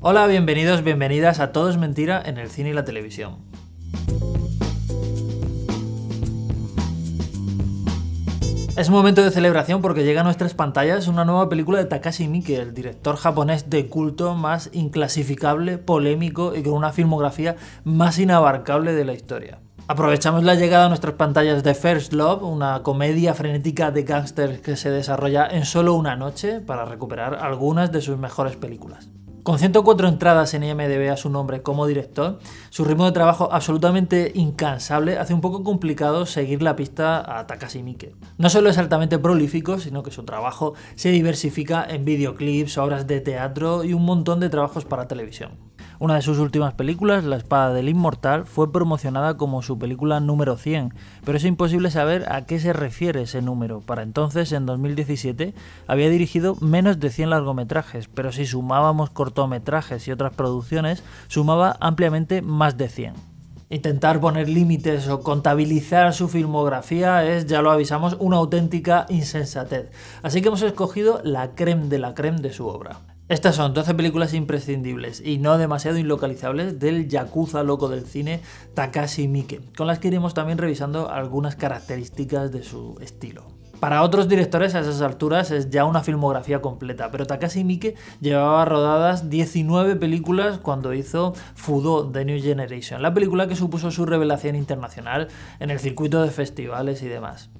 Hola, bienvenidos, bienvenidas a Todo es Mentira en el cine y la televisión. Es momento de celebración porque llega a nuestras pantallas una nueva película de Takashi Miike, el director japonés de culto más inclasificable, polémico y con una filmografía más inabarcable de la historia. Aprovechamos la llegada a nuestras pantallas de First Love, una comedia frenética de gángsters que se desarrolla en solo una noche para recuperar algunas de sus mejores películas. Con 104 entradas en IMDB a su nombre como director, su ritmo de trabajo absolutamente incansable hace un poco complicado seguir la pista a Takashi Miike. No solo es altamente prolífico, sino que su trabajo se diversifica en videoclips, obras de teatro y un montón de trabajos para televisión. Una de sus últimas películas, La Espada del Inmortal, fue promocionada como su película número 100, pero es imposible saber a qué se refiere ese número. Para entonces, en 2017, había dirigido menos de 100 largometrajes, pero si sumábamos cortometrajes y otras producciones, sumaba ampliamente más de 100 intentar poner límites o contabilizar su filmografía es, ya lo avisamos, una auténtica insensatez. Así que hemos escogido la creme de la creme de su obra. Estas son 12 películas imprescindibles y no demasiado inlocalizables del yakuza loco del cine Takashi Miike, con las que iremos también revisando algunas características de su estilo. Para otros directores a esas alturas es ya una filmografía completa, pero Takashi Miike llevaba rodadas 19 películas cuando hizo Fudo The New Generation, la película que supuso su revelación internacional en el circuito de festivales y demás.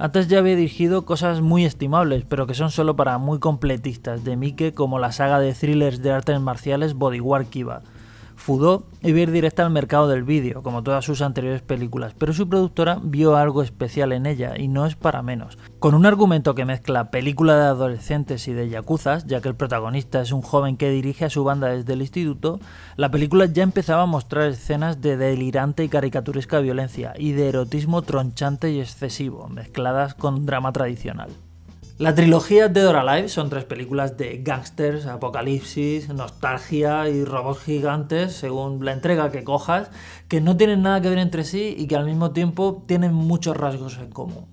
Antes ya había dirigido cosas muy estimables, pero que son solo para muy completistas de Mike, como la saga de thrillers de artes marciales Bodyguard Kiba Fudó y ir directa al mercado del vídeo, como todas sus anteriores películas, pero su productora vio algo especial en ella, y no es para menos. Con un argumento que mezcla película de adolescentes y de yakuzas, ya que el protagonista es un joven que dirige a su banda desde el instituto, la película ya empezaba a mostrar escenas de delirante y caricaturesca violencia, y de erotismo tronchante y excesivo, mezcladas con drama tradicional. La trilogía de or Alive son tres películas de gangsters, apocalipsis, nostalgia y robots gigantes, según la entrega que cojas, que no tienen nada que ver entre sí y que al mismo tiempo tienen muchos rasgos en común.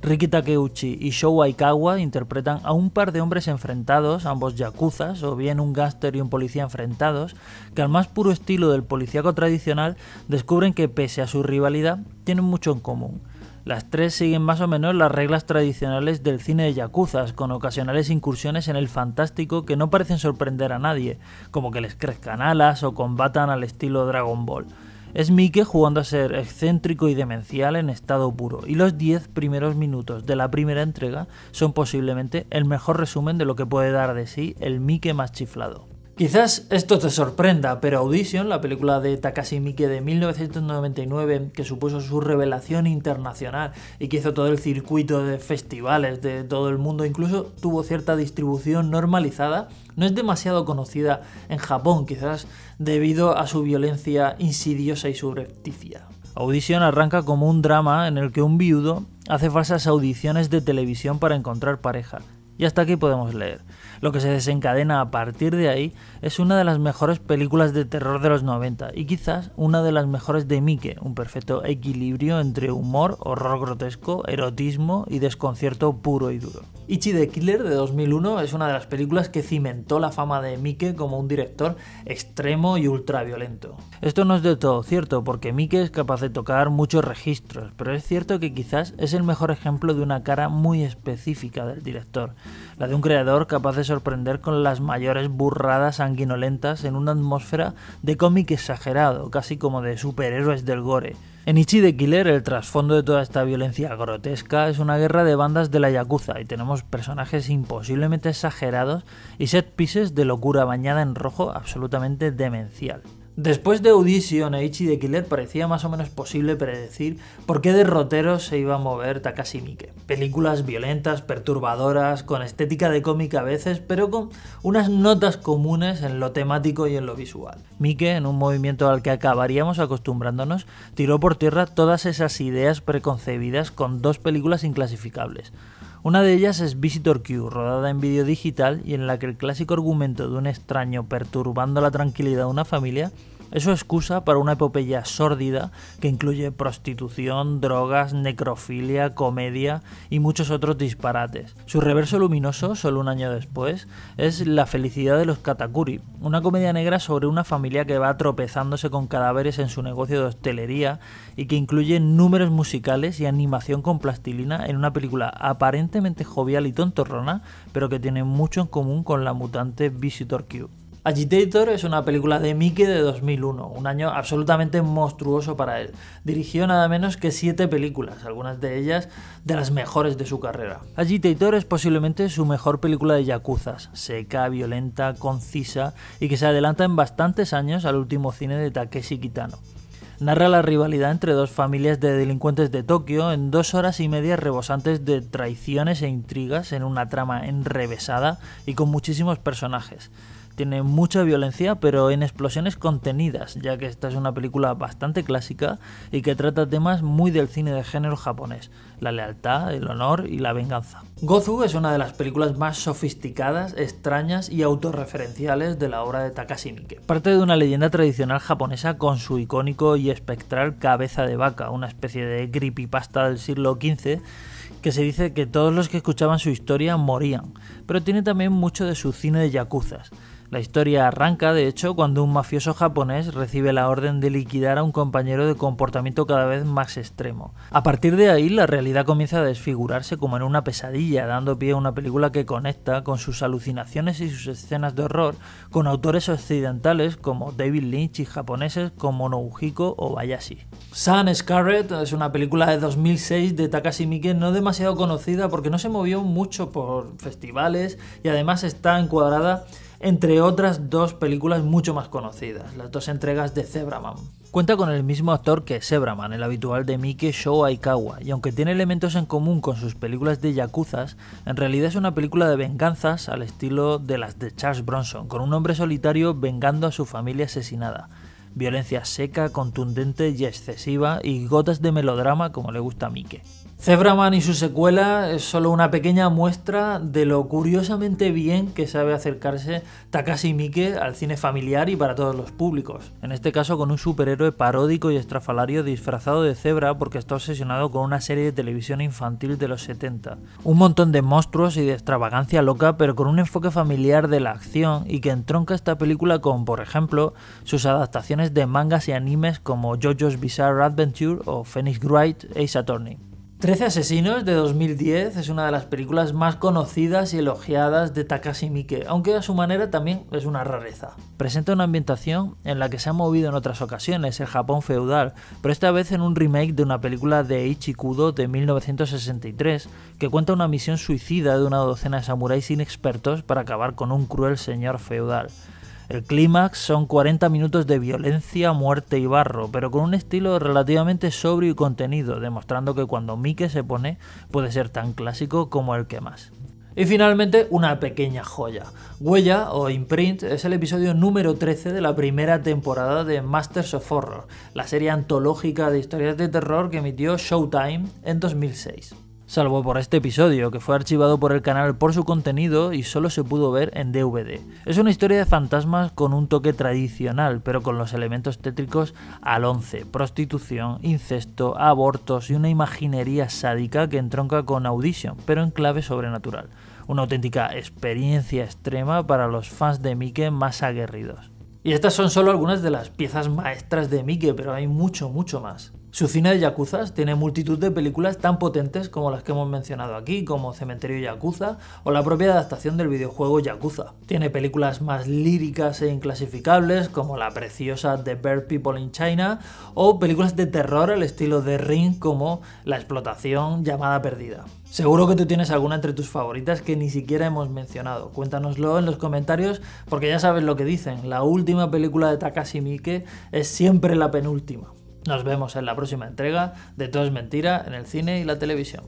Riki Takeuchi y Shou Aikawa interpretan a un par de hombres enfrentados, ambos yakuzas, o bien un gángster y un policía enfrentados, que al más puro estilo del policíaco tradicional descubren que pese a su rivalidad tienen mucho en común las tres siguen más o menos las reglas tradicionales del cine de yakuza, con ocasionales incursiones en el fantástico que no parecen sorprender a nadie, como que les crezcan alas o combatan al estilo Dragon Ball. Es Mike jugando a ser excéntrico y demencial en estado puro, y los 10 primeros minutos de la primera entrega son posiblemente el mejor resumen de lo que puede dar de sí el Mike más chiflado. Quizás esto te sorprenda, pero Audition, la película de Takashi Miike de 1999 que supuso su revelación internacional y que hizo todo el circuito de festivales de todo el mundo, incluso tuvo cierta distribución normalizada, no es demasiado conocida en Japón, quizás debido a su violencia insidiosa y subrepticia. Audition arranca como un drama en el que un viudo hace falsas audiciones de televisión para encontrar pareja y hasta aquí podemos leer. Lo que se desencadena a partir de ahí es una de las mejores películas de terror de los 90 y quizás una de las mejores de Mike, un perfecto equilibrio entre humor, horror grotesco, erotismo y desconcierto puro y duro. Ichi the Killer de 2001 es una de las películas que cimentó la fama de Mike como un director extremo y ultraviolento. Esto no es del todo cierto, porque Mike es capaz de tocar muchos registros, pero es cierto que quizás es el mejor ejemplo de una cara muy específica del director, la de un creador capaz de sorprender con las mayores burradas sanguinolentas en una atmósfera de cómic exagerado, casi como de superhéroes del gore en Ichi de Killer, el trasfondo de toda esta violencia grotesca es una guerra de bandas de la Yakuza y tenemos personajes imposiblemente exagerados y set pieces de locura bañada en rojo absolutamente demencial. Después de Audition, Ichi de Killer parecía más o menos posible predecir por qué derrotero se iba a mover Takashi Miike. Películas violentas, perturbadoras, con estética de cómic a veces, pero con unas notas comunes en lo temático y en lo visual. Miike, en un movimiento al que acabaríamos acostumbrándonos, tiró por tierra todas esas ideas preconcebidas con dos películas inclasificables. Una de ellas es Visitor Q, rodada en vídeo digital y en la que el clásico argumento de un extraño perturbando la tranquilidad de una familia es su excusa para una epopeya sórdida que incluye prostitución, drogas, necrofilia, comedia y muchos otros disparates. Su reverso luminoso, solo un año después, es La felicidad de los Katakuri, una comedia negra sobre una familia que va tropezándose con cadáveres en su negocio de hostelería y que incluye números musicales y animación con plastilina en una película aparentemente jovial y tontorrona, pero que tiene mucho en común con la mutante Visitor Cube. Agitator es una película de Mickey de 2001, un año absolutamente monstruoso para él. Dirigió nada menos que siete películas, algunas de ellas de las mejores de su carrera. Agitator es posiblemente su mejor película de yakuzas, seca, violenta, concisa y que se adelanta en bastantes años al último cine de Takeshi Kitano narra la rivalidad entre dos familias de delincuentes de Tokio en dos horas y media rebosantes de traiciones e intrigas en una trama enrevesada y con muchísimos personajes tiene mucha violencia, pero en explosiones contenidas, ya que esta es una película bastante clásica y que trata temas muy del cine de género japonés, la lealtad, el honor y la venganza. Gozu es una de las películas más sofisticadas, extrañas y autorreferenciales de la obra de Takashi Miike. Parte de una leyenda tradicional japonesa con su icónico y espectral cabeza de vaca, una especie de pasta del siglo XV que se dice que todos los que escuchaban su historia morían, pero tiene también mucho de su cine de yakuzas. La historia arranca, de hecho, cuando un mafioso japonés recibe la orden de liquidar a un compañero de comportamiento cada vez más extremo. A partir de ahí, la realidad comienza a desfigurarse como en una pesadilla, dando pie a una película que conecta con sus alucinaciones y sus escenas de horror con autores occidentales como David Lynch y japoneses como Nobuhiko o Bayashi. Sun Scarlet es una película de 2006 de Takashi Miike no demasiado conocida porque no se movió mucho por festivales y además está encuadrada entre otras dos películas mucho más conocidas, las dos entregas de Zebraman. Cuenta con el mismo actor que Zebraman, el habitual de Mike Shou Aikawa, y aunque tiene elementos en común con sus películas de yakuza, en realidad es una película de venganzas al estilo de las de Charles Bronson, con un hombre solitario vengando a su familia asesinada violencia seca, contundente y excesiva, y gotas de melodrama como le gusta a Mike. Man y su secuela es solo una pequeña muestra de lo curiosamente bien que sabe acercarse Takashi Miike al cine familiar y para todos los públicos. En este caso con un superhéroe paródico y estrafalario disfrazado de cebra porque está obsesionado con una serie de televisión infantil de los 70. Un montón de monstruos y de extravagancia loca pero con un enfoque familiar de la acción y que entronca esta película con, por ejemplo, sus adaptaciones de mangas y animes como JoJo's Bizarre Adventure o Phoenix Wright Ace Attorney. Trece Asesinos de 2010 es una de las películas más conocidas y elogiadas de Takashi Miike, aunque a su manera también es una rareza. Presenta una ambientación en la que se ha movido en otras ocasiones el Japón feudal, pero esta vez en un remake de una película de Ichikudo de 1963 que cuenta una misión suicida de una docena de samuráis inexpertos para acabar con un cruel señor feudal. El clímax son 40 minutos de violencia, muerte y barro, pero con un estilo relativamente sobrio y contenido, demostrando que cuando Mike se pone puede ser tan clásico como el que más. Y finalmente, una pequeña joya. Huella o Imprint es el episodio número 13 de la primera temporada de Masters of Horror, la serie antológica de historias de terror que emitió Showtime en 2006 salvo por este episodio, que fue archivado por el canal por su contenido y solo se pudo ver en DVD. Es una historia de fantasmas con un toque tradicional, pero con los elementos tétricos al once, prostitución, incesto, abortos y una imaginería sádica que entronca con Audition, pero en clave sobrenatural. Una auténtica experiencia extrema para los fans de Mike más aguerridos. Y estas son solo algunas de las piezas maestras de Mike, pero hay mucho, mucho más. Su cine de yakuzas tiene multitud de películas tan potentes como las que hemos mencionado aquí, como Cementerio Yakuza o la propia adaptación del videojuego Yakuza. Tiene películas más líricas e inclasificables, como la preciosa The Bird People in China, o películas de terror al estilo de Ring, como La explotación llamada perdida. Seguro que tú tienes alguna entre tus favoritas que ni siquiera hemos mencionado. Cuéntanoslo en los comentarios porque ya sabes lo que dicen. La última película de Takashi Miike es siempre la penúltima. Nos vemos en la próxima entrega de Todo es Mentira en el cine y la televisión.